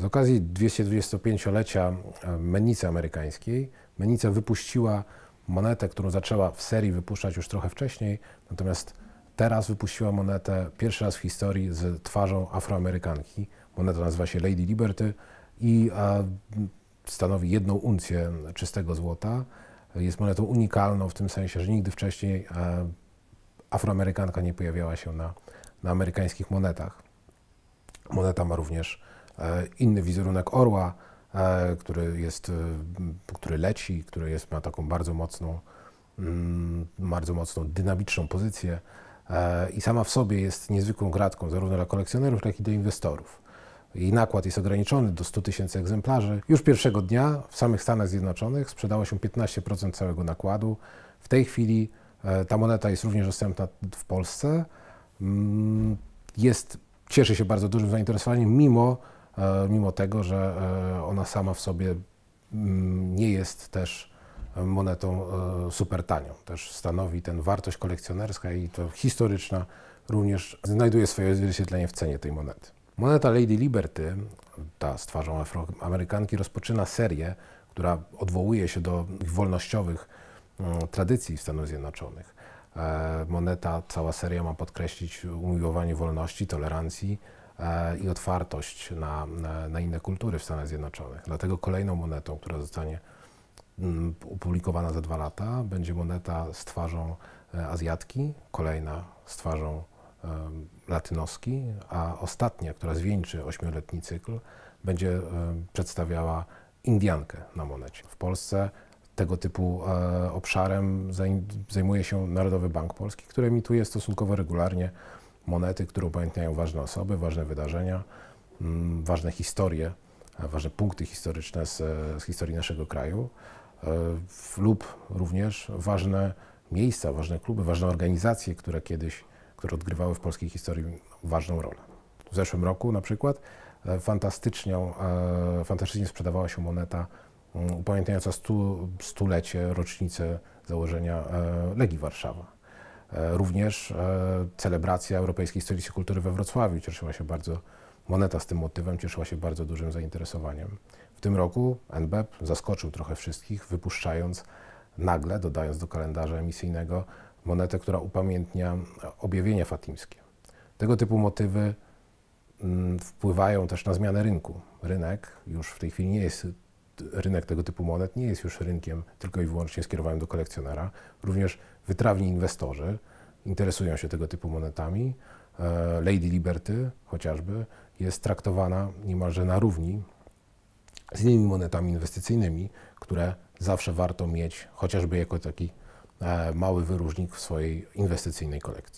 Z okazji 225-lecia e, mennicy amerykańskiej, mennica wypuściła monetę, którą zaczęła w serii wypuszczać już trochę wcześniej, natomiast teraz wypuściła monetę pierwszy raz w historii z twarzą afroamerykanki. Moneta nazywa się Lady Liberty i stanowi jedną uncję czystego złota. Jest monetą unikalną w tym sensie, że nigdy wcześniej e, afroamerykanka nie pojawiała się na, na amerykańskich monetach. Moneta ma również E, inny wizerunek orła, e, który, jest, e, który leci, który jest, ma taką bardzo mocną, mm, bardzo mocną, dynamiczną pozycję i sama w sobie jest niezwykłą gratką zarówno dla kolekcjonerów, jak i dla inwestorów. Jej nakład jest ograniczony do 100 tysięcy egzemplarzy. Już pierwszego dnia w samych Stanach Zjednoczonych sprzedało się 15% całego nakładu. W tej chwili ta moneta jest również dostępna w Polsce. Mm, jest, cieszy się bardzo dużym zainteresowaniem, mimo E, mimo tego, że e, ona sama w sobie mm, nie jest też monetą e, super tanią. Też stanowi ten wartość kolekcjonerska i to historyczna również znajduje swoje odzwierciedlenie w cenie tej monety. Moneta Lady Liberty, ta z twarzą afroamerykanki, rozpoczyna serię, która odwołuje się do wolnościowych mm, tradycji w Stanach Zjednoczonych. Moneta, cała seria ma podkreślić umiłowanie wolności, tolerancji, i otwartość na, na inne kultury w Stanach Zjednoczonych. Dlatego kolejną monetą, która zostanie mm, opublikowana za dwa lata, będzie moneta z twarzą e, Azjatki, kolejna z twarzą latynoski, a ostatnia, która zwieńczy ośmioletni cykl, będzie przedstawiała Indiankę na monecie. W Polsce tego typu e, obszarem zajmuje się Narodowy Bank Polski, który emituje stosunkowo regularnie monety, które upamiętniają ważne osoby, ważne wydarzenia, mm, ważne historie, ważne punkty historyczne z, z historii naszego kraju e, lub również ważne miejsca, ważne kluby, ważne organizacje, które kiedyś, które odgrywały w polskiej historii ważną rolę. W zeszłym roku na przykład e, fantastycznie, fantastycznie sprzedawała się moneta mm, upamiętniająca stu, stulecie, rocznicę założenia e, Legii Warszawa. E, również e, celebracja Europejskiej Stolicy Kultury we Wrocławiu cieszyła się bardzo, moneta z tym motywem cieszyła się bardzo dużym zainteresowaniem. W tym roku NBEP zaskoczył trochę wszystkich, wypuszczając nagle, dodając do kalendarza emisyjnego, monetę, która upamiętnia objawienia fatimskie. Tego typu motywy mm, wpływają też na zmianę rynku. Rynek już w tej chwili nie jest rynek tego typu monet nie jest już rynkiem tylko i wyłącznie skierowanym do kolekcjonera. Również wytrawni inwestorzy interesują się tego typu monetami. E, Lady Liberty chociażby jest traktowana niemalże na równi z innymi monetami inwestycyjnymi, które zawsze warto mieć chociażby jako taki e, mały wyróżnik w swojej inwestycyjnej kolekcji.